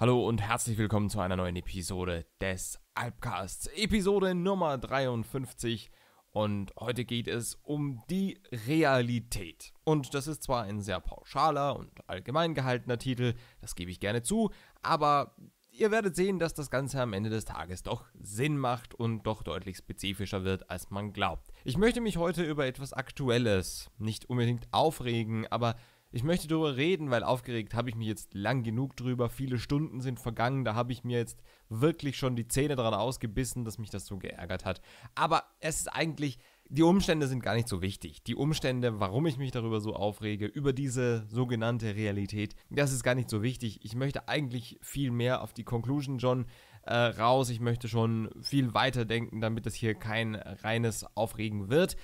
Hallo und herzlich willkommen zu einer neuen Episode des Alpcasts. Episode Nummer 53 und heute geht es um die Realität. Und das ist zwar ein sehr pauschaler und allgemein gehaltener Titel, das gebe ich gerne zu, aber ihr werdet sehen, dass das Ganze am Ende des Tages doch Sinn macht und doch deutlich spezifischer wird, als man glaubt. Ich möchte mich heute über etwas Aktuelles nicht unbedingt aufregen, aber ich möchte darüber reden, weil aufgeregt habe ich mich jetzt lang genug drüber. Viele Stunden sind vergangen, da habe ich mir jetzt wirklich schon die Zähne dran ausgebissen, dass mich das so geärgert hat. Aber es ist eigentlich, die Umstände sind gar nicht so wichtig. Die Umstände, warum ich mich darüber so aufrege, über diese sogenannte Realität, das ist gar nicht so wichtig. Ich möchte eigentlich viel mehr auf die Conclusion John äh, raus. Ich möchte schon viel weiter denken, damit das hier kein reines Aufregen wird.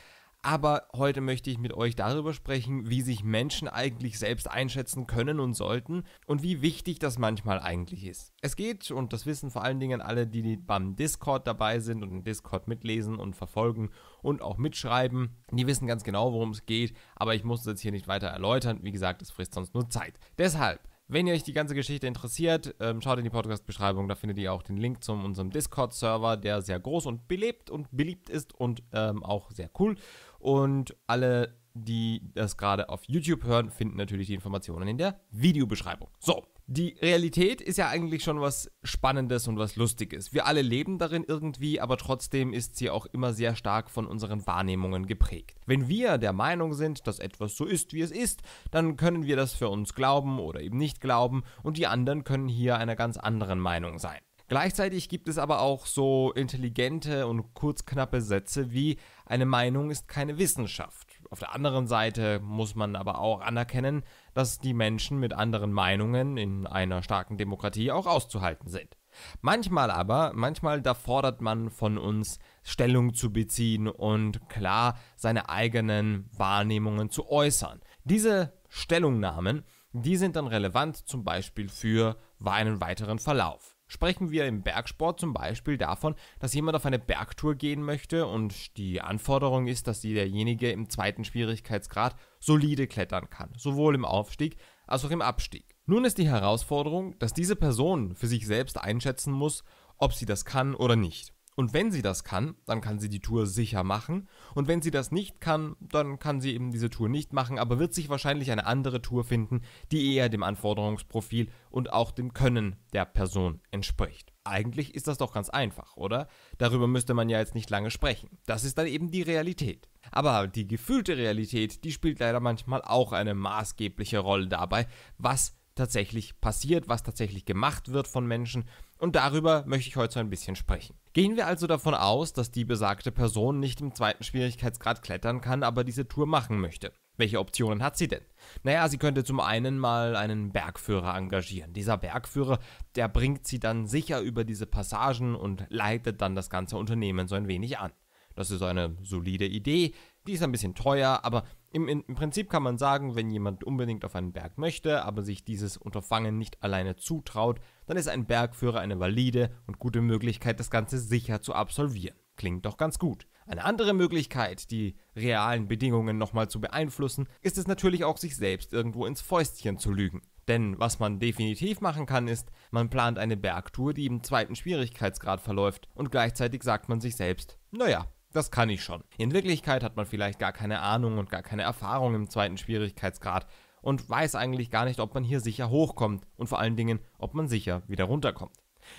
Aber heute möchte ich mit euch darüber sprechen, wie sich Menschen eigentlich selbst einschätzen können und sollten und wie wichtig das manchmal eigentlich ist. Es geht, und das wissen vor allen Dingen alle, die beim Discord dabei sind und im Discord mitlesen und verfolgen und auch mitschreiben, die wissen ganz genau, worum es geht, aber ich muss es jetzt hier nicht weiter erläutern. Wie gesagt, es frisst sonst nur Zeit. Deshalb wenn ihr euch die ganze Geschichte interessiert, ähm, schaut in die Podcast-Beschreibung, da findet ihr auch den Link zu unserem Discord-Server, der sehr groß und belebt und beliebt ist und ähm, auch sehr cool. Und alle, die das gerade auf YouTube hören, finden natürlich die Informationen in der Videobeschreibung. So, die Realität ist ja eigentlich schon was Spannendes und was Lustiges. Wir alle leben darin irgendwie, aber trotzdem ist sie auch immer sehr stark von unseren Wahrnehmungen geprägt. Wenn wir der Meinung sind, dass etwas so ist, wie es ist, dann können wir das für uns glauben oder eben nicht glauben und die anderen können hier einer ganz anderen Meinung sein. Gleichzeitig gibt es aber auch so intelligente und kurzknappe Sätze wie eine Meinung ist keine Wissenschaft. Auf der anderen Seite muss man aber auch anerkennen, dass die Menschen mit anderen Meinungen in einer starken Demokratie auch auszuhalten sind. Manchmal aber, manchmal da fordert man von uns, Stellung zu beziehen und klar seine eigenen Wahrnehmungen zu äußern. Diese Stellungnahmen, die sind dann relevant zum Beispiel für einen weiteren Verlauf. Sprechen wir im Bergsport zum Beispiel davon, dass jemand auf eine Bergtour gehen möchte und die Anforderung ist, dass derjenige im zweiten Schwierigkeitsgrad solide klettern kann, sowohl im Aufstieg als auch im Abstieg. Nun ist die Herausforderung, dass diese Person für sich selbst einschätzen muss, ob sie das kann oder nicht. Und wenn sie das kann, dann kann sie die Tour sicher machen. Und wenn sie das nicht kann, dann kann sie eben diese Tour nicht machen, aber wird sich wahrscheinlich eine andere Tour finden, die eher dem Anforderungsprofil und auch dem Können der Person entspricht. Eigentlich ist das doch ganz einfach, oder? Darüber müsste man ja jetzt nicht lange sprechen. Das ist dann eben die Realität. Aber die gefühlte Realität, die spielt leider manchmal auch eine maßgebliche Rolle dabei, was tatsächlich passiert, was tatsächlich gemacht wird von Menschen und darüber möchte ich heute so ein bisschen sprechen. Gehen wir also davon aus, dass die besagte Person nicht im zweiten Schwierigkeitsgrad klettern kann, aber diese Tour machen möchte. Welche Optionen hat sie denn? Naja, sie könnte zum einen mal einen Bergführer engagieren. Dieser Bergführer, der bringt sie dann sicher über diese Passagen und leitet dann das ganze Unternehmen so ein wenig an. Das ist eine solide Idee, die ist ein bisschen teuer, aber im, im Prinzip kann man sagen, wenn jemand unbedingt auf einen Berg möchte, aber sich dieses Unterfangen nicht alleine zutraut, dann ist ein Bergführer eine valide und gute Möglichkeit, das Ganze sicher zu absolvieren. Klingt doch ganz gut. Eine andere Möglichkeit, die realen Bedingungen nochmal zu beeinflussen, ist es natürlich auch, sich selbst irgendwo ins Fäustchen zu lügen. Denn was man definitiv machen kann, ist, man plant eine Bergtour, die im zweiten Schwierigkeitsgrad verläuft und gleichzeitig sagt man sich selbst, naja, das kann ich schon. In Wirklichkeit hat man vielleicht gar keine Ahnung und gar keine Erfahrung im zweiten Schwierigkeitsgrad und weiß eigentlich gar nicht, ob man hier sicher hochkommt und vor allen Dingen, ob man sicher wieder runterkommt.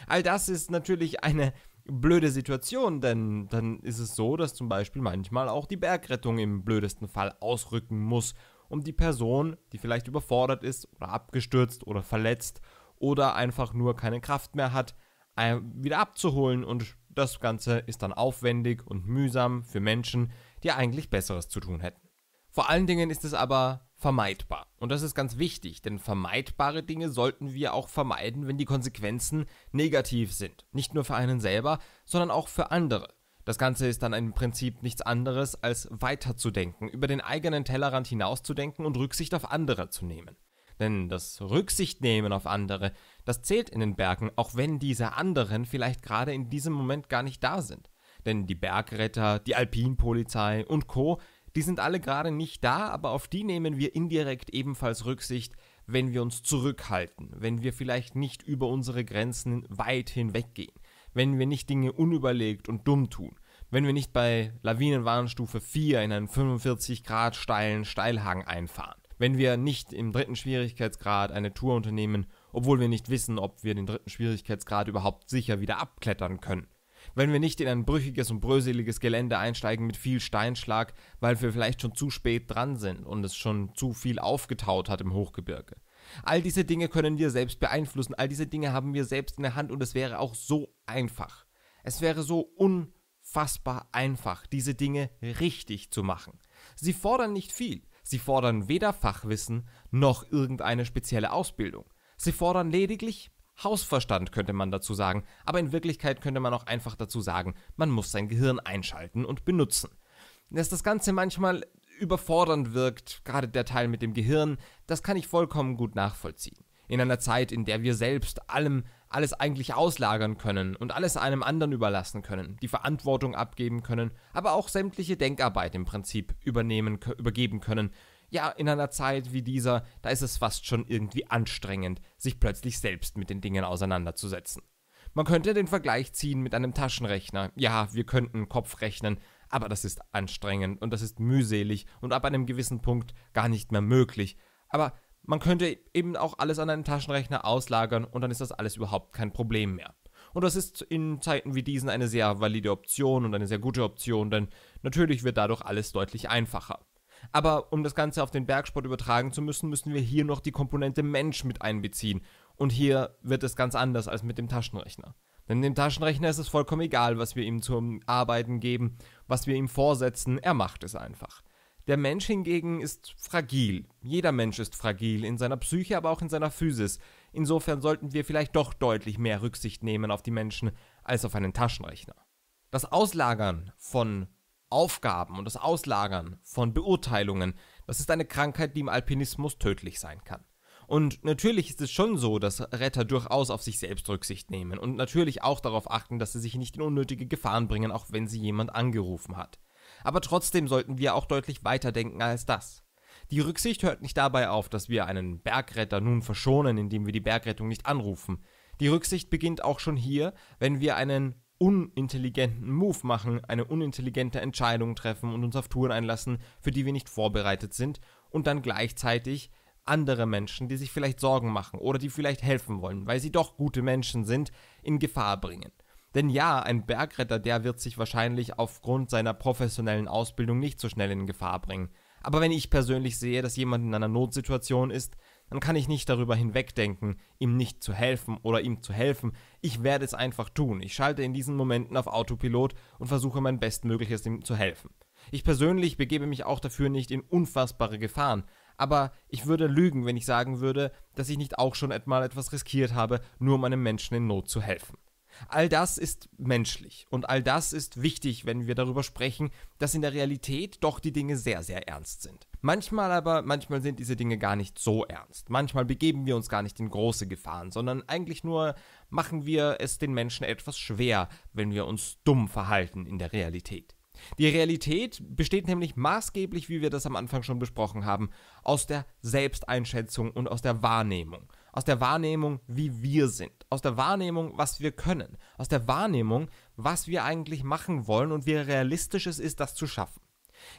All das ist natürlich eine blöde Situation, denn dann ist es so, dass zum Beispiel manchmal auch die Bergrettung im blödesten Fall ausrücken muss, um die Person, die vielleicht überfordert ist oder abgestürzt oder verletzt oder einfach nur keine Kraft mehr hat, wieder abzuholen und das Ganze ist dann aufwendig und mühsam für Menschen, die eigentlich Besseres zu tun hätten. Vor allen Dingen ist es aber vermeidbar. Und das ist ganz wichtig, denn vermeidbare Dinge sollten wir auch vermeiden, wenn die Konsequenzen negativ sind. Nicht nur für einen selber, sondern auch für andere. Das Ganze ist dann im Prinzip nichts anderes, als weiterzudenken, über den eigenen Tellerrand hinauszudenken und Rücksicht auf andere zu nehmen. Denn das Rücksichtnehmen auf andere das zählt in den Bergen, auch wenn diese anderen vielleicht gerade in diesem Moment gar nicht da sind. Denn die Bergretter, die Alpinpolizei und Co., die sind alle gerade nicht da, aber auf die nehmen wir indirekt ebenfalls Rücksicht, wenn wir uns zurückhalten, wenn wir vielleicht nicht über unsere Grenzen weit hinweggehen, wenn wir nicht Dinge unüberlegt und dumm tun, wenn wir nicht bei Lawinenwarnstufe 4 in einen 45 Grad steilen Steilhang einfahren, wenn wir nicht im dritten Schwierigkeitsgrad eine Tour unternehmen, obwohl wir nicht wissen, ob wir den dritten Schwierigkeitsgrad überhaupt sicher wieder abklettern können. Wenn wir nicht in ein brüchiges und bröseliges Gelände einsteigen mit viel Steinschlag, weil wir vielleicht schon zu spät dran sind und es schon zu viel aufgetaut hat im Hochgebirge. All diese Dinge können wir selbst beeinflussen, all diese Dinge haben wir selbst in der Hand und es wäre auch so einfach. Es wäre so unfassbar einfach, diese Dinge richtig zu machen. Sie fordern nicht viel, sie fordern weder Fachwissen noch irgendeine spezielle Ausbildung. Sie fordern lediglich Hausverstand, könnte man dazu sagen, aber in Wirklichkeit könnte man auch einfach dazu sagen, man muss sein Gehirn einschalten und benutzen. Dass das Ganze manchmal überfordernd wirkt, gerade der Teil mit dem Gehirn, das kann ich vollkommen gut nachvollziehen. In einer Zeit, in der wir selbst allem alles eigentlich auslagern können und alles einem anderen überlassen können, die Verantwortung abgeben können, aber auch sämtliche Denkarbeit im Prinzip übernehmen, übergeben können, ja, in einer Zeit wie dieser, da ist es fast schon irgendwie anstrengend, sich plötzlich selbst mit den Dingen auseinanderzusetzen. Man könnte den Vergleich ziehen mit einem Taschenrechner. Ja, wir könnten Kopf rechnen, aber das ist anstrengend und das ist mühselig und ab einem gewissen Punkt gar nicht mehr möglich. Aber man könnte eben auch alles an einen Taschenrechner auslagern und dann ist das alles überhaupt kein Problem mehr. Und das ist in Zeiten wie diesen eine sehr valide Option und eine sehr gute Option, denn natürlich wird dadurch alles deutlich einfacher. Aber um das Ganze auf den Bergsport übertragen zu müssen, müssen wir hier noch die Komponente Mensch mit einbeziehen. Und hier wird es ganz anders als mit dem Taschenrechner. Denn dem Taschenrechner ist es vollkommen egal, was wir ihm zum Arbeiten geben, was wir ihm vorsetzen, er macht es einfach. Der Mensch hingegen ist fragil. Jeder Mensch ist fragil, in seiner Psyche, aber auch in seiner Physis. Insofern sollten wir vielleicht doch deutlich mehr Rücksicht nehmen auf die Menschen als auf einen Taschenrechner. Das Auslagern von Aufgaben und das Auslagern von Beurteilungen, das ist eine Krankheit, die im Alpinismus tödlich sein kann. Und natürlich ist es schon so, dass Retter durchaus auf sich selbst Rücksicht nehmen und natürlich auch darauf achten, dass sie sich nicht in unnötige Gefahren bringen, auch wenn sie jemand angerufen hat. Aber trotzdem sollten wir auch deutlich weiter denken als das. Die Rücksicht hört nicht dabei auf, dass wir einen Bergretter nun verschonen, indem wir die Bergrettung nicht anrufen. Die Rücksicht beginnt auch schon hier, wenn wir einen unintelligenten Move machen, eine unintelligente Entscheidung treffen und uns auf Touren einlassen, für die wir nicht vorbereitet sind und dann gleichzeitig andere Menschen, die sich vielleicht Sorgen machen oder die vielleicht helfen wollen, weil sie doch gute Menschen sind, in Gefahr bringen. Denn ja, ein Bergretter, der wird sich wahrscheinlich aufgrund seiner professionellen Ausbildung nicht so schnell in Gefahr bringen. Aber wenn ich persönlich sehe, dass jemand in einer Notsituation ist, dann kann ich nicht darüber hinwegdenken, ihm nicht zu helfen oder ihm zu helfen. Ich werde es einfach tun. Ich schalte in diesen Momenten auf Autopilot und versuche mein Bestmögliches, ihm zu helfen. Ich persönlich begebe mich auch dafür nicht in unfassbare Gefahren, aber ich würde lügen, wenn ich sagen würde, dass ich nicht auch schon einmal etwas riskiert habe, nur um einem Menschen in Not zu helfen. All das ist menschlich und all das ist wichtig, wenn wir darüber sprechen, dass in der Realität doch die Dinge sehr, sehr ernst sind. Manchmal aber, manchmal sind diese Dinge gar nicht so ernst. Manchmal begeben wir uns gar nicht in große Gefahren, sondern eigentlich nur machen wir es den Menschen etwas schwer, wenn wir uns dumm verhalten in der Realität. Die Realität besteht nämlich maßgeblich, wie wir das am Anfang schon besprochen haben, aus der Selbsteinschätzung und aus der Wahrnehmung. Aus der Wahrnehmung, wie wir sind. Aus der Wahrnehmung, was wir können. Aus der Wahrnehmung, was wir eigentlich machen wollen und wie realistisch es ist, das zu schaffen.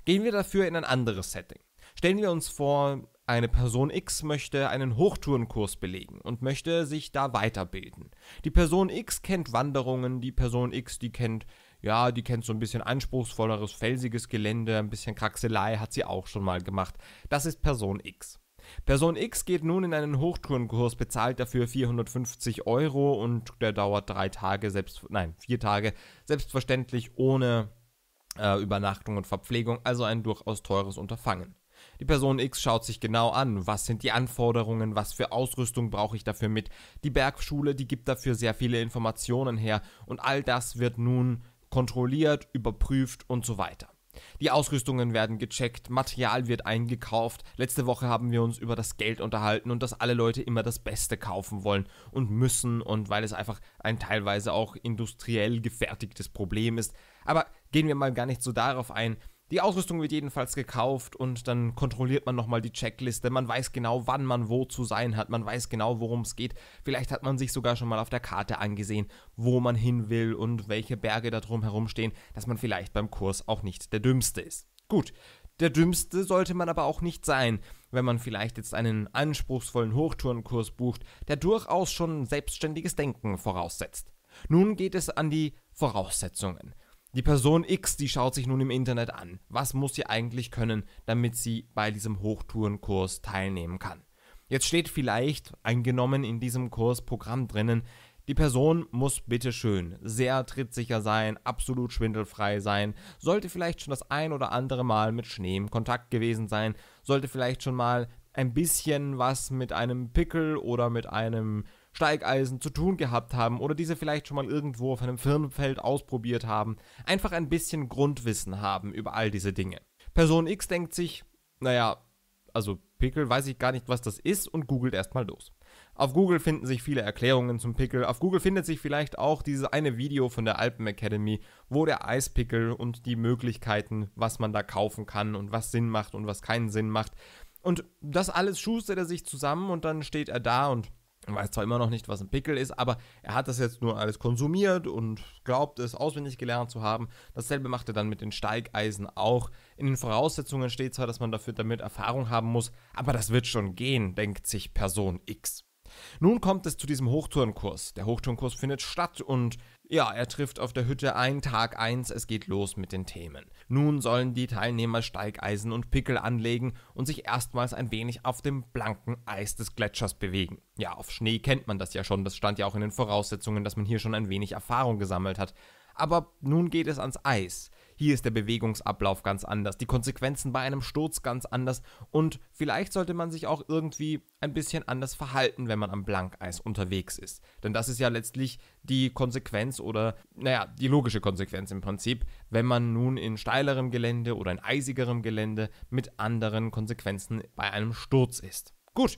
Gehen wir dafür in ein anderes Setting. Stellen wir uns vor, eine Person X möchte einen Hochtourenkurs belegen und möchte sich da weiterbilden. Die Person X kennt Wanderungen, die Person X, die kennt ja, die kennt so ein bisschen anspruchsvolleres, felsiges Gelände, ein bisschen Kraxelei hat sie auch schon mal gemacht. Das ist Person X. Person X geht nun in einen Hochtourenkurs, bezahlt dafür 450 Euro und der dauert drei Tage, selbst, nein, vier Tage, selbstverständlich ohne äh, Übernachtung und Verpflegung, also ein durchaus teures Unterfangen. Die Person X schaut sich genau an, was sind die Anforderungen, was für Ausrüstung brauche ich dafür mit. Die Bergschule, die gibt dafür sehr viele Informationen her und all das wird nun kontrolliert, überprüft und so weiter. Die Ausrüstungen werden gecheckt, Material wird eingekauft. Letzte Woche haben wir uns über das Geld unterhalten und dass alle Leute immer das Beste kaufen wollen und müssen und weil es einfach ein teilweise auch industriell gefertigtes Problem ist. Aber gehen wir mal gar nicht so darauf ein. Die Ausrüstung wird jedenfalls gekauft und dann kontrolliert man nochmal die Checkliste. Man weiß genau, wann man wo zu sein hat. Man weiß genau, worum es geht. Vielleicht hat man sich sogar schon mal auf der Karte angesehen, wo man hin will und welche Berge da drumherum stehen, dass man vielleicht beim Kurs auch nicht der Dümmste ist. Gut, der Dümmste sollte man aber auch nicht sein, wenn man vielleicht jetzt einen anspruchsvollen Hochtourenkurs bucht, der durchaus schon selbstständiges Denken voraussetzt. Nun geht es an die Voraussetzungen. Die Person X, die schaut sich nun im Internet an, was muss sie eigentlich können, damit sie bei diesem Hochtourenkurs teilnehmen kann. Jetzt steht vielleicht, eingenommen in diesem Kursprogramm drinnen, die Person muss bitte schön sehr trittsicher sein, absolut schwindelfrei sein, sollte vielleicht schon das ein oder andere Mal mit Schnee im Kontakt gewesen sein, sollte vielleicht schon mal ein bisschen was mit einem Pickel oder mit einem Steigeisen zu tun gehabt haben oder diese vielleicht schon mal irgendwo auf einem Firmenfeld ausprobiert haben, einfach ein bisschen Grundwissen haben über all diese Dinge. Person X denkt sich, naja, also Pickel weiß ich gar nicht, was das ist und googelt erstmal los. Auf Google finden sich viele Erklärungen zum Pickel. Auf Google findet sich vielleicht auch dieses eine Video von der Alpen Academy, wo der Eispickel und die Möglichkeiten, was man da kaufen kann und was Sinn macht und was keinen Sinn macht, und das alles schustert er sich zusammen und dann steht er da und weiß zwar immer noch nicht, was ein Pickel ist, aber er hat das jetzt nur alles konsumiert und glaubt es auswendig gelernt zu haben. Dasselbe macht er dann mit den Steigeisen auch. In den Voraussetzungen steht zwar, dass man dafür damit Erfahrung haben muss, aber das wird schon gehen, denkt sich Person X. Nun kommt es zu diesem Hochtourenkurs. Der Hochtourenkurs findet statt und ja, er trifft auf der Hütte ein, Tag 1, es geht los mit den Themen. Nun sollen die Teilnehmer Steigeisen und Pickel anlegen und sich erstmals ein wenig auf dem blanken Eis des Gletschers bewegen. Ja, auf Schnee kennt man das ja schon, das stand ja auch in den Voraussetzungen, dass man hier schon ein wenig Erfahrung gesammelt hat. Aber nun geht es ans Eis. Hier ist der Bewegungsablauf ganz anders, die Konsequenzen bei einem Sturz ganz anders und vielleicht sollte man sich auch irgendwie ein bisschen anders verhalten, wenn man am Blankeis unterwegs ist. Denn das ist ja letztlich die Konsequenz oder, naja, die logische Konsequenz im Prinzip, wenn man nun in steilerem Gelände oder in eisigerem Gelände mit anderen Konsequenzen bei einem Sturz ist. Gut,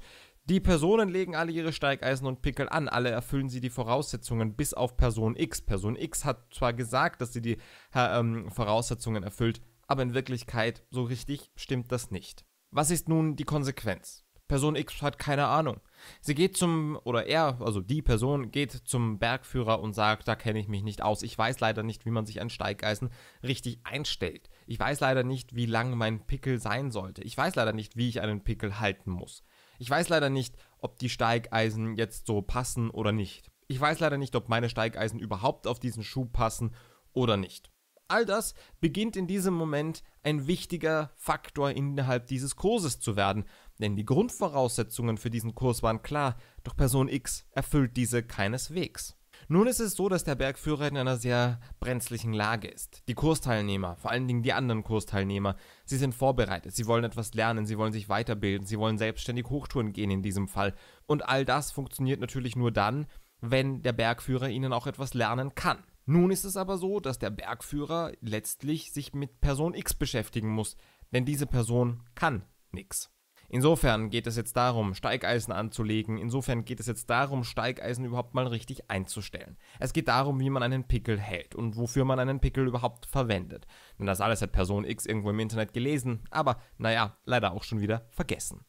die Personen legen alle ihre Steigeisen und Pickel an, alle erfüllen sie die Voraussetzungen bis auf Person X. Person X hat zwar gesagt, dass sie die ähm, Voraussetzungen erfüllt, aber in Wirklichkeit so richtig stimmt das nicht. Was ist nun die Konsequenz? Person X hat keine Ahnung. Sie geht zum, oder er, also die Person, geht zum Bergführer und sagt, da kenne ich mich nicht aus. Ich weiß leider nicht, wie man sich an Steigeisen richtig einstellt. Ich weiß leider nicht, wie lang mein Pickel sein sollte. Ich weiß leider nicht, wie ich einen Pickel halten muss. Ich weiß leider nicht, ob die Steigeisen jetzt so passen oder nicht. Ich weiß leider nicht, ob meine Steigeisen überhaupt auf diesen Schuh passen oder nicht. All das beginnt in diesem Moment ein wichtiger Faktor innerhalb dieses Kurses zu werden, denn die Grundvoraussetzungen für diesen Kurs waren klar, doch Person X erfüllt diese keineswegs. Nun ist es so, dass der Bergführer in einer sehr brenzlichen Lage ist. Die Kursteilnehmer, vor allen Dingen die anderen Kursteilnehmer, sie sind vorbereitet, sie wollen etwas lernen, sie wollen sich weiterbilden, sie wollen selbstständig Hochtouren gehen in diesem Fall. Und all das funktioniert natürlich nur dann, wenn der Bergführer ihnen auch etwas lernen kann. Nun ist es aber so, dass der Bergführer letztlich sich mit Person X beschäftigen muss, denn diese Person kann nichts. Insofern geht es jetzt darum, Steigeisen anzulegen. Insofern geht es jetzt darum, Steigeisen überhaupt mal richtig einzustellen. Es geht darum, wie man einen Pickel hält und wofür man einen Pickel überhaupt verwendet. Denn das alles hat Person X irgendwo im Internet gelesen, aber naja, leider auch schon wieder vergessen.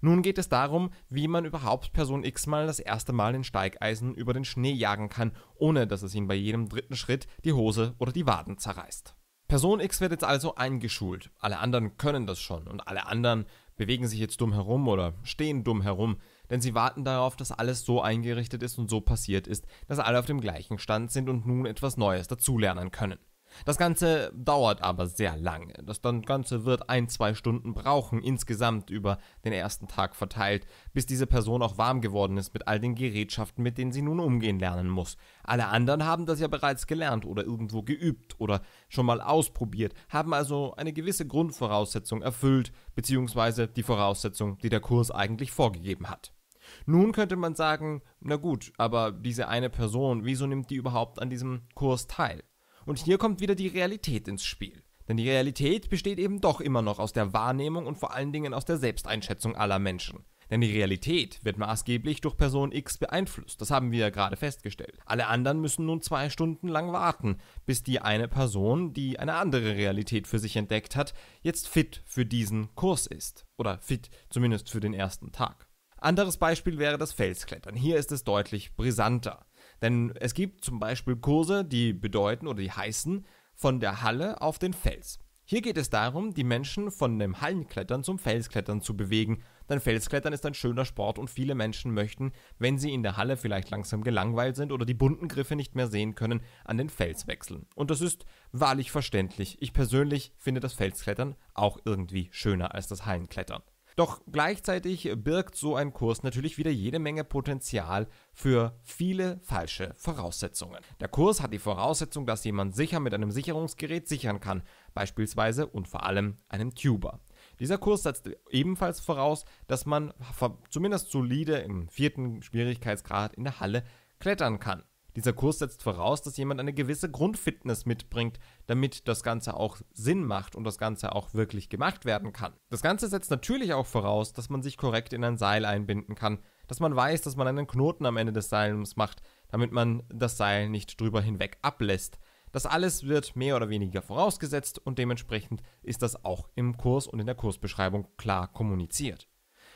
Nun geht es darum, wie man überhaupt Person X mal das erste Mal den Steigeisen über den Schnee jagen kann, ohne dass es ihn bei jedem dritten Schritt die Hose oder die Waden zerreißt. Person X wird jetzt also eingeschult. Alle anderen können das schon und alle anderen bewegen sich jetzt dumm herum oder stehen dumm herum, denn sie warten darauf, dass alles so eingerichtet ist und so passiert ist, dass alle auf dem gleichen Stand sind und nun etwas Neues dazulernen können. Das Ganze dauert aber sehr lange. Das Ganze wird ein, zwei Stunden brauchen, insgesamt über den ersten Tag verteilt, bis diese Person auch warm geworden ist mit all den Gerätschaften, mit denen sie nun umgehen lernen muss. Alle anderen haben das ja bereits gelernt oder irgendwo geübt oder schon mal ausprobiert, haben also eine gewisse Grundvoraussetzung erfüllt, beziehungsweise die Voraussetzung, die der Kurs eigentlich vorgegeben hat. Nun könnte man sagen, na gut, aber diese eine Person, wieso nimmt die überhaupt an diesem Kurs teil? Und hier kommt wieder die Realität ins Spiel. Denn die Realität besteht eben doch immer noch aus der Wahrnehmung und vor allen Dingen aus der Selbsteinschätzung aller Menschen. Denn die Realität wird maßgeblich durch Person X beeinflusst. Das haben wir ja gerade festgestellt. Alle anderen müssen nun zwei Stunden lang warten, bis die eine Person, die eine andere Realität für sich entdeckt hat, jetzt fit für diesen Kurs ist. Oder fit zumindest für den ersten Tag. Anderes Beispiel wäre das Felsklettern. Hier ist es deutlich brisanter. Denn es gibt zum Beispiel Kurse, die bedeuten oder die heißen von der Halle auf den Fels. Hier geht es darum, die Menschen von dem Hallenklettern zum Felsklettern zu bewegen. Denn Felsklettern ist ein schöner Sport und viele Menschen möchten, wenn sie in der Halle vielleicht langsam gelangweilt sind oder die bunten Griffe nicht mehr sehen können, an den Fels wechseln. Und das ist wahrlich verständlich. Ich persönlich finde das Felsklettern auch irgendwie schöner als das Hallenklettern. Doch gleichzeitig birgt so ein Kurs natürlich wieder jede Menge Potenzial für viele falsche Voraussetzungen. Der Kurs hat die Voraussetzung, dass jemand sicher mit einem Sicherungsgerät sichern kann, beispielsweise und vor allem einem Tuber. Dieser Kurs setzt ebenfalls voraus, dass man zumindest solide im vierten Schwierigkeitsgrad in der Halle klettern kann. Dieser Kurs setzt voraus, dass jemand eine gewisse Grundfitness mitbringt, damit das Ganze auch Sinn macht und das Ganze auch wirklich gemacht werden kann. Das Ganze setzt natürlich auch voraus, dass man sich korrekt in ein Seil einbinden kann, dass man weiß, dass man einen Knoten am Ende des Seils macht, damit man das Seil nicht drüber hinweg ablässt. Das alles wird mehr oder weniger vorausgesetzt und dementsprechend ist das auch im Kurs und in der Kursbeschreibung klar kommuniziert.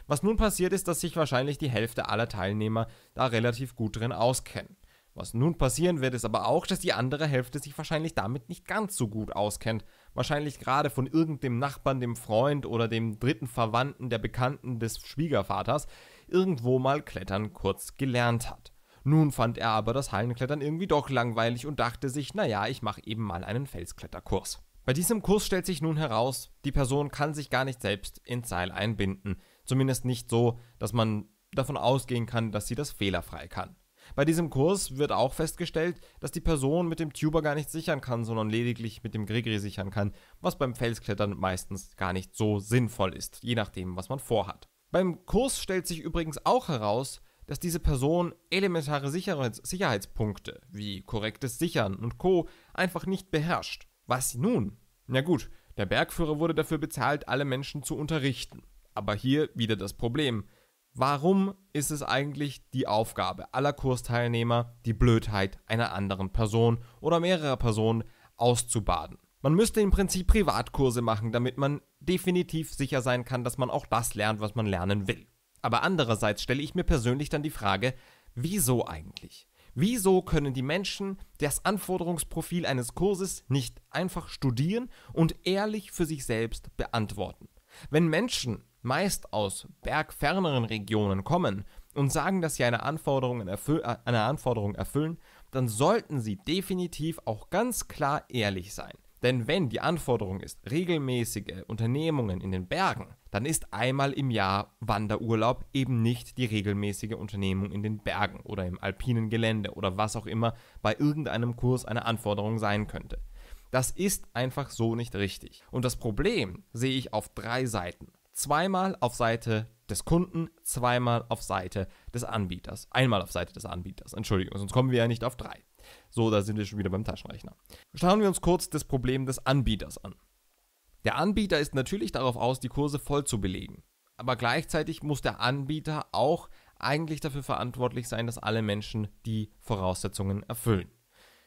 Was nun passiert ist, dass sich wahrscheinlich die Hälfte aller Teilnehmer da relativ gut drin auskennen. Was nun passieren wird, ist aber auch, dass die andere Hälfte sich wahrscheinlich damit nicht ganz so gut auskennt. Wahrscheinlich gerade von irgendeinem Nachbarn, dem Freund oder dem dritten Verwandten der Bekannten des Schwiegervaters irgendwo mal Klettern kurz gelernt hat. Nun fand er aber das Hallenklettern irgendwie doch langweilig und dachte sich, naja, ich mache eben mal einen Felskletterkurs. Bei diesem Kurs stellt sich nun heraus, die Person kann sich gar nicht selbst ins Seil einbinden. Zumindest nicht so, dass man davon ausgehen kann, dass sie das fehlerfrei kann. Bei diesem Kurs wird auch festgestellt, dass die Person mit dem Tuber gar nicht sichern kann, sondern lediglich mit dem Grigri sichern kann, was beim Felsklettern meistens gar nicht so sinnvoll ist, je nachdem, was man vorhat. Beim Kurs stellt sich übrigens auch heraus, dass diese Person elementare Sicherheits Sicherheitspunkte wie korrektes Sichern und Co. einfach nicht beherrscht. Was nun? Na gut, der Bergführer wurde dafür bezahlt, alle Menschen zu unterrichten. Aber hier wieder das Problem. Warum ist es eigentlich die Aufgabe aller Kursteilnehmer, die Blödheit einer anderen Person oder mehrerer Personen auszubaden? Man müsste im Prinzip Privatkurse machen, damit man definitiv sicher sein kann, dass man auch das lernt, was man lernen will. Aber andererseits stelle ich mir persönlich dann die Frage, wieso eigentlich? Wieso können die Menschen das Anforderungsprofil eines Kurses nicht einfach studieren und ehrlich für sich selbst beantworten? Wenn Menschen meist aus bergferneren Regionen kommen und sagen, dass sie eine Anforderung, äh, eine Anforderung erfüllen, dann sollten sie definitiv auch ganz klar ehrlich sein. Denn wenn die Anforderung ist regelmäßige Unternehmungen in den Bergen, dann ist einmal im Jahr Wanderurlaub eben nicht die regelmäßige Unternehmung in den Bergen oder im alpinen Gelände oder was auch immer bei irgendeinem Kurs eine Anforderung sein könnte. Das ist einfach so nicht richtig. Und das Problem sehe ich auf drei Seiten zweimal auf Seite des Kunden, zweimal auf Seite des Anbieters. Einmal auf Seite des Anbieters. Entschuldigung, sonst kommen wir ja nicht auf drei. So, da sind wir schon wieder beim Taschenrechner. Schauen wir uns kurz das Problem des Anbieters an. Der Anbieter ist natürlich darauf aus, die Kurse voll zu belegen. Aber gleichzeitig muss der Anbieter auch eigentlich dafür verantwortlich sein, dass alle Menschen die Voraussetzungen erfüllen.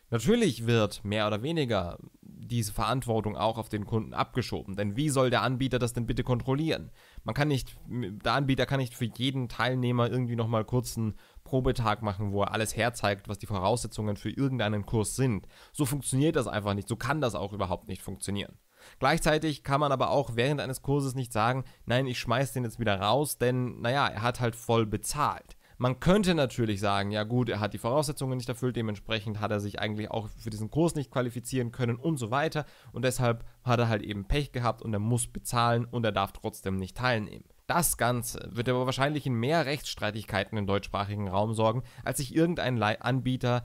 Natürlich wird mehr oder weniger diese Verantwortung auch auf den Kunden abgeschoben. Denn wie soll der Anbieter das denn bitte kontrollieren? Man kann nicht, der Anbieter kann nicht für jeden Teilnehmer irgendwie nochmal kurz einen Probetag machen, wo er alles herzeigt, was die Voraussetzungen für irgendeinen Kurs sind. So funktioniert das einfach nicht. So kann das auch überhaupt nicht funktionieren. Gleichzeitig kann man aber auch während eines Kurses nicht sagen, nein, ich schmeiß den jetzt wieder raus, denn naja, er hat halt voll bezahlt. Man könnte natürlich sagen, ja gut, er hat die Voraussetzungen nicht erfüllt, dementsprechend hat er sich eigentlich auch für diesen Kurs nicht qualifizieren können und so weiter und deshalb hat er halt eben Pech gehabt und er muss bezahlen und er darf trotzdem nicht teilnehmen. Das Ganze wird aber wahrscheinlich in mehr Rechtsstreitigkeiten im deutschsprachigen Raum sorgen, als sich irgendein Anbieter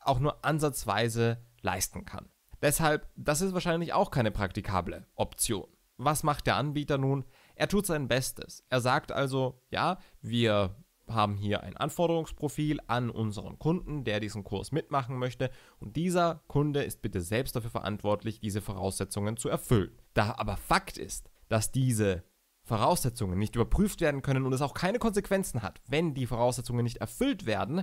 auch nur ansatzweise leisten kann. Deshalb, das ist wahrscheinlich auch keine praktikable Option. Was macht der Anbieter nun? Er tut sein Bestes. Er sagt also, ja, wir haben hier ein Anforderungsprofil an unseren Kunden, der diesen Kurs mitmachen möchte. Und dieser Kunde ist bitte selbst dafür verantwortlich, diese Voraussetzungen zu erfüllen. Da aber Fakt ist, dass diese Voraussetzungen nicht überprüft werden können und es auch keine Konsequenzen hat, wenn die Voraussetzungen nicht erfüllt werden,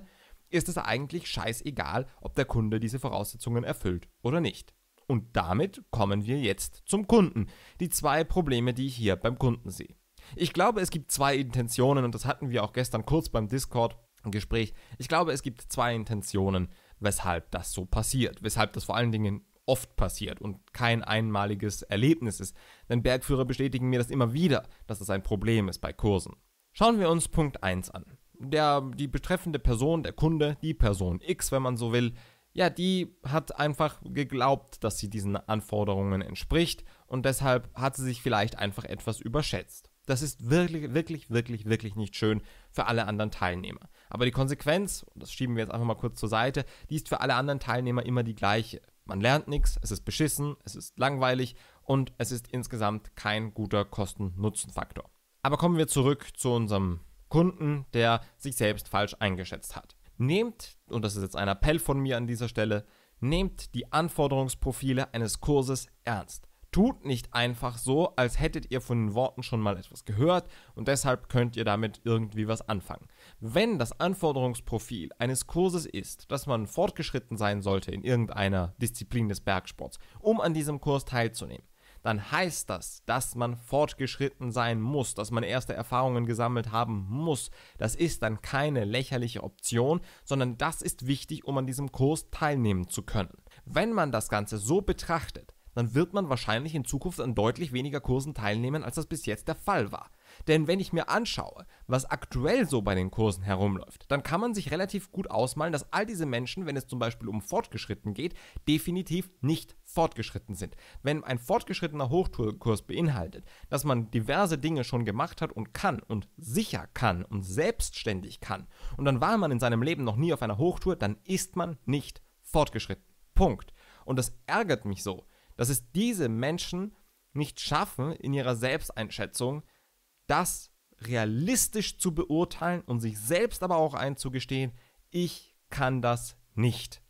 ist es eigentlich scheißegal, ob der Kunde diese Voraussetzungen erfüllt oder nicht. Und damit kommen wir jetzt zum Kunden. Die zwei Probleme, die ich hier beim Kunden sehe. Ich glaube, es gibt zwei Intentionen und das hatten wir auch gestern kurz beim Discord-Gespräch. Ich glaube, es gibt zwei Intentionen, weshalb das so passiert, weshalb das vor allen Dingen oft passiert und kein einmaliges Erlebnis ist. Denn Bergführer bestätigen mir das immer wieder, dass das ein Problem ist bei Kursen. Schauen wir uns Punkt 1 an. Der, die betreffende Person, der Kunde, die Person X, wenn man so will, ja, die hat einfach geglaubt, dass sie diesen Anforderungen entspricht und deshalb hat sie sich vielleicht einfach etwas überschätzt. Das ist wirklich, wirklich, wirklich, wirklich nicht schön für alle anderen Teilnehmer. Aber die Konsequenz, das schieben wir jetzt einfach mal kurz zur Seite, die ist für alle anderen Teilnehmer immer die gleiche. Man lernt nichts, es ist beschissen, es ist langweilig und es ist insgesamt kein guter Kosten-Nutzen-Faktor. Aber kommen wir zurück zu unserem Kunden, der sich selbst falsch eingeschätzt hat. Nehmt, und das ist jetzt ein Appell von mir an dieser Stelle, nehmt die Anforderungsprofile eines Kurses ernst. Tut nicht einfach so, als hättet ihr von den Worten schon mal etwas gehört und deshalb könnt ihr damit irgendwie was anfangen. Wenn das Anforderungsprofil eines Kurses ist, dass man fortgeschritten sein sollte in irgendeiner Disziplin des Bergsports, um an diesem Kurs teilzunehmen, dann heißt das, dass man fortgeschritten sein muss, dass man erste Erfahrungen gesammelt haben muss. Das ist dann keine lächerliche Option, sondern das ist wichtig, um an diesem Kurs teilnehmen zu können. Wenn man das Ganze so betrachtet, dann wird man wahrscheinlich in Zukunft an deutlich weniger Kursen teilnehmen, als das bis jetzt der Fall war. Denn wenn ich mir anschaue, was aktuell so bei den Kursen herumläuft, dann kann man sich relativ gut ausmalen, dass all diese Menschen, wenn es zum Beispiel um Fortgeschritten geht, definitiv nicht fortgeschritten sind. Wenn ein fortgeschrittener Hochtourkurs beinhaltet, dass man diverse Dinge schon gemacht hat und kann und sicher kann und selbstständig kann und dann war man in seinem Leben noch nie auf einer Hochtour, dann ist man nicht fortgeschritten. Punkt. Und das ärgert mich so, dass es diese Menschen nicht schaffen, in ihrer Selbsteinschätzung das realistisch zu beurteilen und sich selbst aber auch einzugestehen, ich kann das nicht.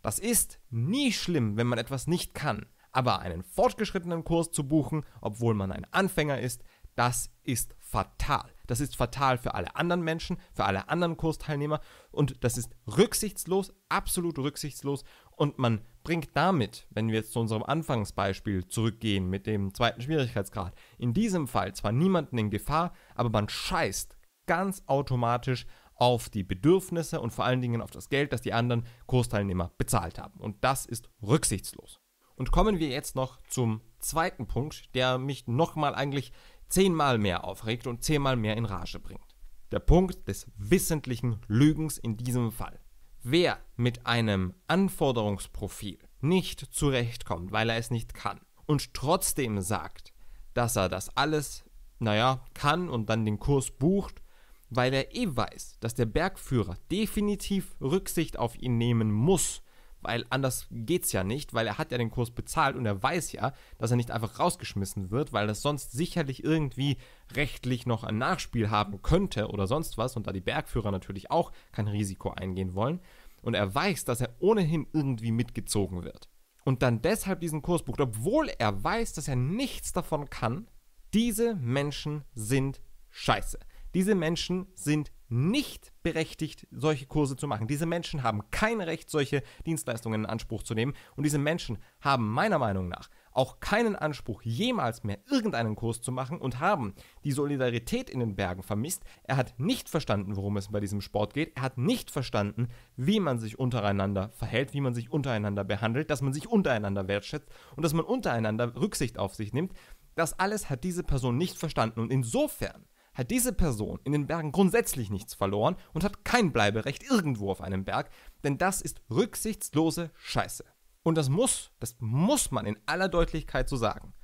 Das ist nie schlimm, wenn man etwas nicht kann, aber einen fortgeschrittenen Kurs zu buchen, obwohl man ein Anfänger ist, das ist fatal. Das ist fatal für alle anderen Menschen, für alle anderen Kursteilnehmer und das ist rücksichtslos, absolut rücksichtslos und man bringt damit, wenn wir jetzt zu unserem Anfangsbeispiel zurückgehen mit dem zweiten Schwierigkeitsgrad, in diesem Fall zwar niemanden in Gefahr, aber man scheißt ganz automatisch auf die Bedürfnisse und vor allen Dingen auf das Geld, das die anderen Kursteilnehmer bezahlt haben. Und das ist rücksichtslos. Und kommen wir jetzt noch zum zweiten Punkt, der mich nochmal eigentlich zehnmal mehr aufregt und zehnmal mehr in Rage bringt. Der Punkt des wissentlichen Lügens in diesem Fall. Wer mit einem Anforderungsprofil nicht zurechtkommt, weil er es nicht kann und trotzdem sagt, dass er das alles, naja, kann und dann den Kurs bucht, weil er eh weiß, dass der Bergführer definitiv Rücksicht auf ihn nehmen muss weil anders geht's ja nicht, weil er hat ja den Kurs bezahlt und er weiß ja, dass er nicht einfach rausgeschmissen wird, weil das sonst sicherlich irgendwie rechtlich noch ein Nachspiel haben könnte oder sonst was und da die Bergführer natürlich auch kein Risiko eingehen wollen und er weiß, dass er ohnehin irgendwie mitgezogen wird und dann deshalb diesen Kurs bucht, obwohl er weiß, dass er nichts davon kann, diese Menschen sind scheiße. Diese Menschen sind nicht berechtigt, solche Kurse zu machen. Diese Menschen haben kein Recht, solche Dienstleistungen in Anspruch zu nehmen. Und diese Menschen haben meiner Meinung nach auch keinen Anspruch, jemals mehr irgendeinen Kurs zu machen und haben die Solidarität in den Bergen vermisst. Er hat nicht verstanden, worum es bei diesem Sport geht. Er hat nicht verstanden, wie man sich untereinander verhält, wie man sich untereinander behandelt, dass man sich untereinander wertschätzt und dass man untereinander Rücksicht auf sich nimmt. Das alles hat diese Person nicht verstanden. Und insofern hat diese Person in den Bergen grundsätzlich nichts verloren und hat kein Bleiberecht irgendwo auf einem Berg, denn das ist rücksichtslose Scheiße. Und das muss, das muss man in aller Deutlichkeit so sagen.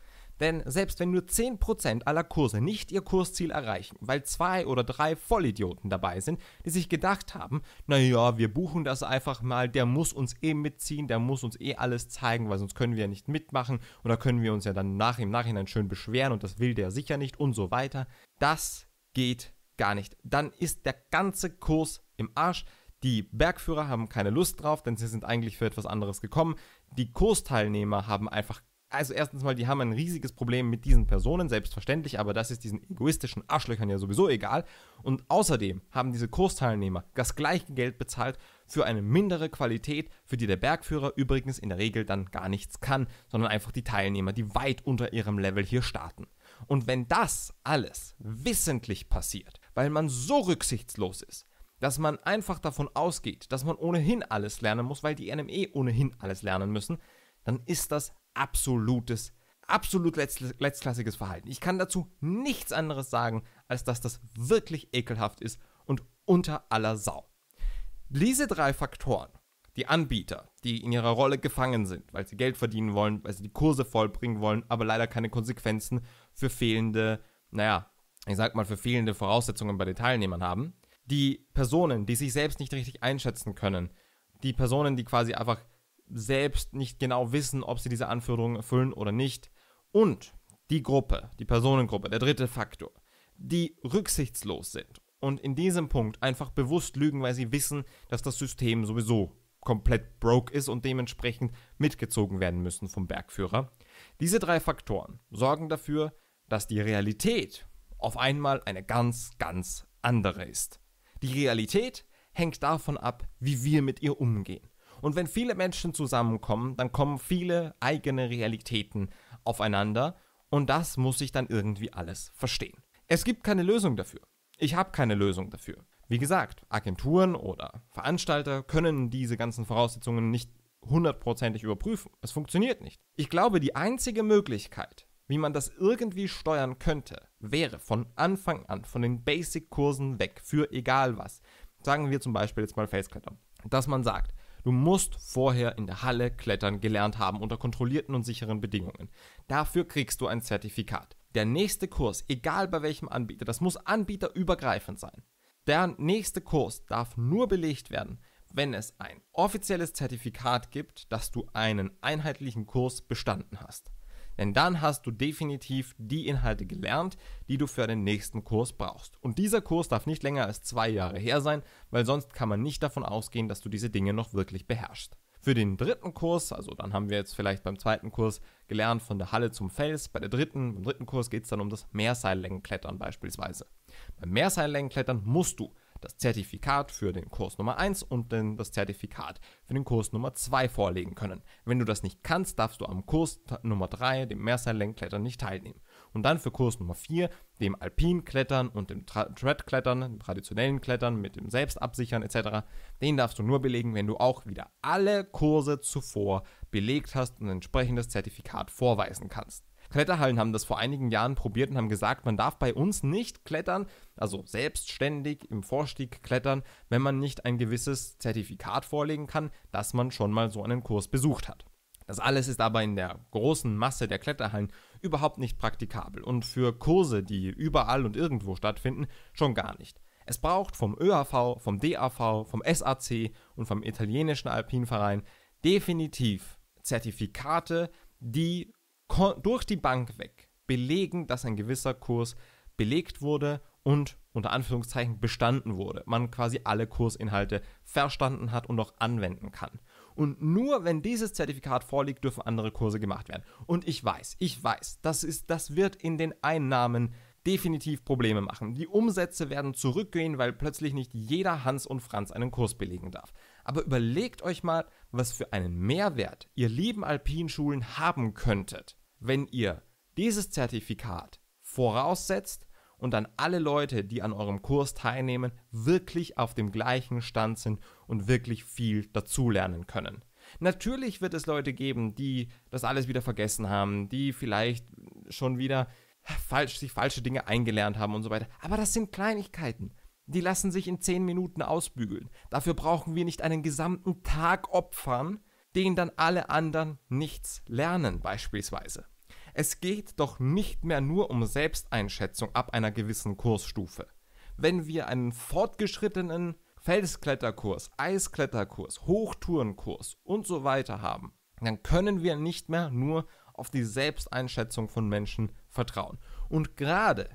Denn selbst wenn nur 10% aller Kurse nicht ihr Kursziel erreichen, weil zwei oder drei Vollidioten dabei sind, die sich gedacht haben, naja, wir buchen das einfach mal, der muss uns eh mitziehen, der muss uns eh alles zeigen, weil sonst können wir ja nicht mitmachen und da können wir uns ja dann nach im Nachhinein schön beschweren und das will der sicher nicht und so weiter. Das geht gar nicht. Dann ist der ganze Kurs im Arsch. Die Bergführer haben keine Lust drauf, denn sie sind eigentlich für etwas anderes gekommen. Die Kursteilnehmer haben einfach also erstens mal, die haben ein riesiges Problem mit diesen Personen, selbstverständlich, aber das ist diesen egoistischen Arschlöchern ja sowieso egal. Und außerdem haben diese Kursteilnehmer das gleiche Geld bezahlt für eine mindere Qualität, für die der Bergführer übrigens in der Regel dann gar nichts kann, sondern einfach die Teilnehmer, die weit unter ihrem Level hier starten. Und wenn das alles wissentlich passiert, weil man so rücksichtslos ist, dass man einfach davon ausgeht, dass man ohnehin alles lernen muss, weil die NME ohnehin alles lernen müssen, dann ist das absolutes, absolut letztklassiges Verhalten. Ich kann dazu nichts anderes sagen, als dass das wirklich ekelhaft ist und unter aller Sau. Diese drei Faktoren, die Anbieter, die in ihrer Rolle gefangen sind, weil sie Geld verdienen wollen, weil sie die Kurse vollbringen wollen, aber leider keine Konsequenzen für fehlende, naja, ich sag mal, für fehlende Voraussetzungen bei den Teilnehmern haben, die Personen, die sich selbst nicht richtig einschätzen können, die Personen, die quasi einfach selbst nicht genau wissen, ob sie diese Anforderungen erfüllen oder nicht. Und die Gruppe, die Personengruppe, der dritte Faktor, die rücksichtslos sind und in diesem Punkt einfach bewusst lügen, weil sie wissen, dass das System sowieso komplett broke ist und dementsprechend mitgezogen werden müssen vom Bergführer. Diese drei Faktoren sorgen dafür, dass die Realität auf einmal eine ganz, ganz andere ist. Die Realität hängt davon ab, wie wir mit ihr umgehen. Und wenn viele Menschen zusammenkommen, dann kommen viele eigene Realitäten aufeinander und das muss ich dann irgendwie alles verstehen. Es gibt keine Lösung dafür. Ich habe keine Lösung dafür. Wie gesagt, Agenturen oder Veranstalter können diese ganzen Voraussetzungen nicht hundertprozentig überprüfen. Es funktioniert nicht. Ich glaube, die einzige Möglichkeit, wie man das irgendwie steuern könnte, wäre von Anfang an, von den Basic-Kursen weg, für egal was. Sagen wir zum Beispiel jetzt mal Facekletter. Dass man sagt, Du musst vorher in der Halle klettern gelernt haben unter kontrollierten und sicheren Bedingungen. Dafür kriegst du ein Zertifikat. Der nächste Kurs, egal bei welchem Anbieter, das muss anbieterübergreifend sein. Der nächste Kurs darf nur belegt werden, wenn es ein offizielles Zertifikat gibt, dass du einen einheitlichen Kurs bestanden hast. Denn dann hast du definitiv die Inhalte gelernt, die du für den nächsten Kurs brauchst. Und dieser Kurs darf nicht länger als zwei Jahre her sein, weil sonst kann man nicht davon ausgehen, dass du diese Dinge noch wirklich beherrschst. Für den dritten Kurs, also dann haben wir jetzt vielleicht beim zweiten Kurs gelernt von der Halle zum Fels, bei der dritten, beim dritten Kurs geht es dann um das Mehrseillängenklettern beispielsweise. Beim Mehrseillängenklettern musst du das Zertifikat für den Kurs Nummer 1 und dann das Zertifikat für den Kurs Nummer 2 vorlegen können. Wenn du das nicht kannst, darfst du am Kurs Nummer 3, dem Mehrseillenklettern, nicht teilnehmen. Und dann für Kurs Nummer 4, dem Alpinklettern und dem Tra Treadklettern, dem traditionellen Klettern mit dem Selbstabsichern etc., den darfst du nur belegen, wenn du auch wieder alle Kurse zuvor belegt hast und ein entsprechendes Zertifikat vorweisen kannst. Kletterhallen haben das vor einigen Jahren probiert und haben gesagt, man darf bei uns nicht klettern, also selbstständig im Vorstieg klettern, wenn man nicht ein gewisses Zertifikat vorlegen kann, dass man schon mal so einen Kurs besucht hat. Das alles ist aber in der großen Masse der Kletterhallen überhaupt nicht praktikabel und für Kurse, die überall und irgendwo stattfinden, schon gar nicht. Es braucht vom ÖAV, vom DAV, vom SAC und vom italienischen Alpinverein definitiv Zertifikate, die durch die Bank weg belegen, dass ein gewisser Kurs belegt wurde und unter Anführungszeichen bestanden wurde. Man quasi alle Kursinhalte verstanden hat und auch anwenden kann. Und nur wenn dieses Zertifikat vorliegt, dürfen andere Kurse gemacht werden. Und ich weiß, ich weiß, das, ist, das wird in den Einnahmen definitiv Probleme machen. Die Umsätze werden zurückgehen, weil plötzlich nicht jeder Hans und Franz einen Kurs belegen darf. Aber überlegt euch mal, was für einen Mehrwert ihr lieben Alpinschulen haben könntet, wenn ihr dieses Zertifikat voraussetzt und dann alle Leute, die an eurem Kurs teilnehmen, wirklich auf dem gleichen Stand sind und wirklich viel dazulernen können. Natürlich wird es Leute geben, die das alles wieder vergessen haben, die vielleicht schon wieder falsch, sich falsche Dinge eingelernt haben und so weiter. Aber das sind Kleinigkeiten die lassen sich in 10 Minuten ausbügeln. Dafür brauchen wir nicht einen gesamten Tag opfern, den dann alle anderen nichts lernen beispielsweise. Es geht doch nicht mehr nur um Selbsteinschätzung ab einer gewissen Kursstufe. Wenn wir einen fortgeschrittenen Felskletterkurs, Eiskletterkurs, Hochtourenkurs und so weiter haben, dann können wir nicht mehr nur auf die Selbsteinschätzung von Menschen vertrauen. Und gerade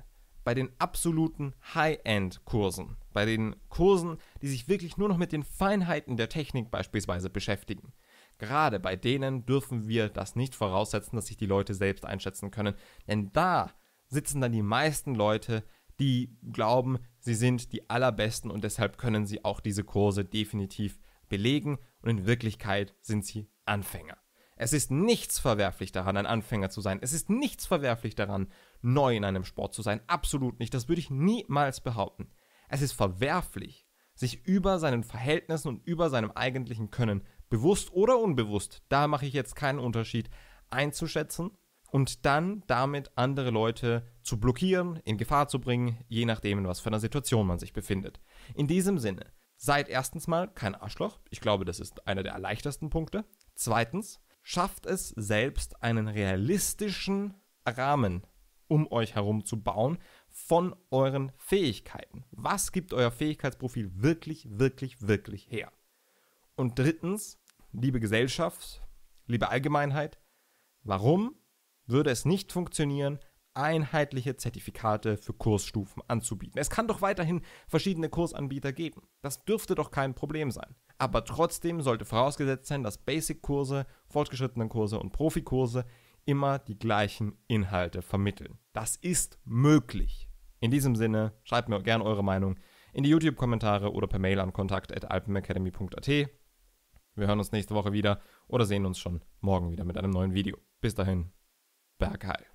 bei den absoluten High-End-Kursen, bei den Kursen, die sich wirklich nur noch mit den Feinheiten der Technik beispielsweise beschäftigen. Gerade bei denen dürfen wir das nicht voraussetzen, dass sich die Leute selbst einschätzen können, denn da sitzen dann die meisten Leute, die glauben, sie sind die allerbesten und deshalb können sie auch diese Kurse definitiv belegen und in Wirklichkeit sind sie Anfänger. Es ist nichts verwerflich daran, ein Anfänger zu sein. Es ist nichts verwerflich daran, neu in einem Sport zu sein. Absolut nicht. Das würde ich niemals behaupten. Es ist verwerflich, sich über seinen Verhältnissen und über seinem eigentlichen Können, bewusst oder unbewusst, da mache ich jetzt keinen Unterschied, einzuschätzen und dann damit andere Leute zu blockieren, in Gefahr zu bringen, je nachdem, in was für einer Situation man sich befindet. In diesem Sinne, seid erstens mal kein Arschloch, ich glaube, das ist einer der leichtesten Punkte. Zweitens, schafft es selbst einen realistischen Rahmen um euch herum zu bauen von euren Fähigkeiten. Was gibt euer Fähigkeitsprofil wirklich, wirklich, wirklich her? Und drittens, liebe Gesellschaft, liebe Allgemeinheit, warum würde es nicht funktionieren, einheitliche Zertifikate für Kursstufen anzubieten? Es kann doch weiterhin verschiedene Kursanbieter geben. Das dürfte doch kein Problem sein. Aber trotzdem sollte vorausgesetzt sein, dass Basic-Kurse, fortgeschrittene Kurse und Profikurse immer die gleichen Inhalte vermitteln. Das ist möglich. In diesem Sinne, schreibt mir gerne eure Meinung in die YouTube-Kommentare oder per Mail an kontakt.alpenacademy.at. Wir hören uns nächste Woche wieder oder sehen uns schon morgen wieder mit einem neuen Video. Bis dahin, Bergheil.